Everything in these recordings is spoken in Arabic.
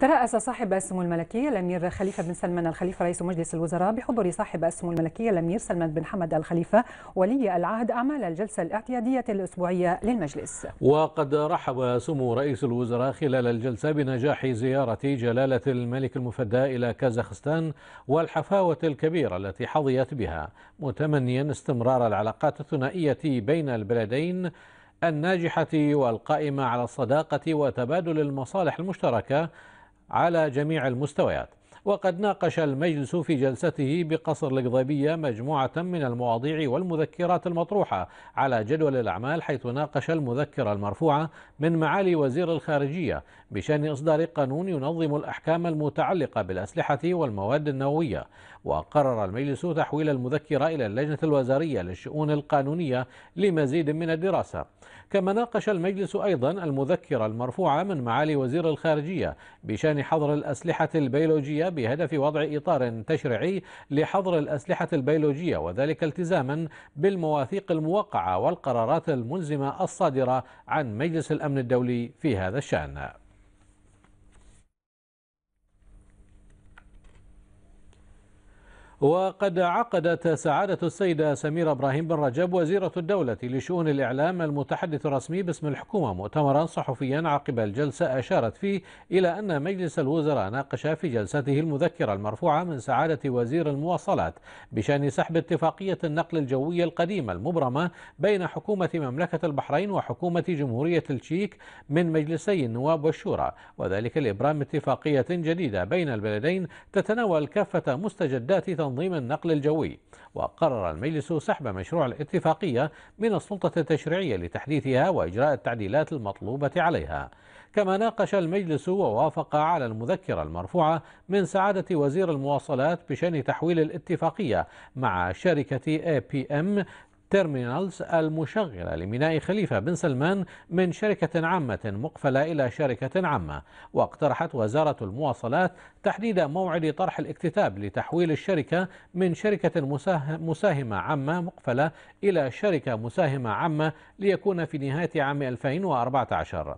ترأس صاحب السمو الملكي الأمير خليفة بن سلمان الخليفة رئيس مجلس الوزراء بحضور صاحب السمو الملكي الأمير سلمان بن حمد الخليفة ولي العهد أعمال الجلسة الاعتيادية الأسبوعية للمجلس وقد رحب سمو رئيس الوزراء خلال الجلسة بنجاح زيارة جلالة الملك المفدى إلى كازاخستان والحفاوة الكبيرة التي حظيت بها متمنيا استمرار العلاقات الثنائية بين البلدين الناجحة والقائمة على الصداقة وتبادل المصالح المشتركة على جميع المستويات وقد ناقش المجلس في جلسته بقصر القضيبية مجموعة من المواضيع والمذكرات المطروحة على جدول الأعمال حيث ناقش المذكرة المرفوعة من معالي وزير الخارجية بشأن إصدار قانون ينظم الأحكام المتعلقة بالأسلحة والمواد النووية وقرر المجلس تحويل المذكرة إلى اللجنة الوزارية للشؤون القانونية لمزيد من الدراسة كما ناقش المجلس أيضا المذكرة المرفوعة من معالي وزير الخارجية بشأن حظر الأسلحة البيولوجية بهدف وضع إطار تشريعي لحظر الأسلحة البيولوجية وذلك التزاما بالمواثيق الموقعة والقرارات الملزمة الصادرة عن مجلس الأمن الدولي في هذا الشأن وقد عقدت سعادة السيدة سميرة إبراهيم بن رجب وزيرة الدولة لشؤون الإعلام المتحدث الرسمي باسم الحكومة مؤتمرا صحفيا عقب الجلسة أشارت فيه إلى أن مجلس الوزراء ناقش في جلسته المذكرة المرفوعة من سعادة وزير المواصلات بشأن سحب اتفاقية النقل الجوي القديمة المبرمة بين حكومة مملكة البحرين وحكومة جمهورية التشيك من مجلسي النواب والشورى وذلك لإبرام اتفاقية جديدة بين البلدين تتناول كافة مستجدات تنظيم النقل الجوي وقرر المجلس سحب مشروع الاتفاقية من السلطة التشريعية لتحديثها وإجراء التعديلات المطلوبة عليها كما ناقش المجلس ووافق على المذكرة المرفوعة من سعادة وزير المواصلات بشأن تحويل الاتفاقية مع شركة اي بي ام تيرمينالز المشغلة لميناء خليفة بن سلمان من شركة عامة مقفلة إلى شركة عامة واقترحت وزارة المواصلات تحديد موعد طرح الاكتتاب لتحويل الشركة من شركة مساهمة عامة مقفلة إلى شركة مساهمة عامة ليكون في نهاية عام 2014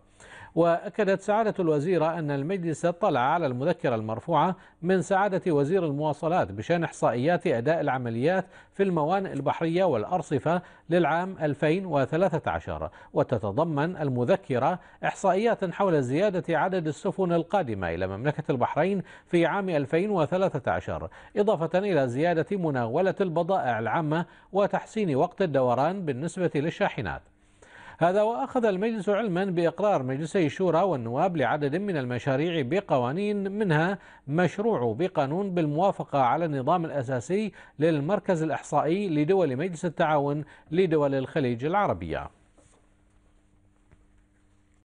وأكدت سعادة الوزيرة أن المجلس اطلع على المذكرة المرفوعة من سعادة وزير المواصلات بشأن إحصائيات أداء العمليات في الموانئ البحرية والأرصفة للعام 2013 وتتضمن المذكرة إحصائيات حول زيادة عدد السفن القادمة إلى مملكة البحرين في عام 2013 إضافة إلى زيادة مناولة البضائع العامة وتحسين وقت الدوران بالنسبة للشاحنات هذا وأخذ المجلس علما بإقرار مجلسي الشورى والنواب لعدد من المشاريع بقوانين منها مشروع بقانون بالموافقة على النظام الأساسي للمركز الإحصائي لدول مجلس التعاون لدول الخليج العربية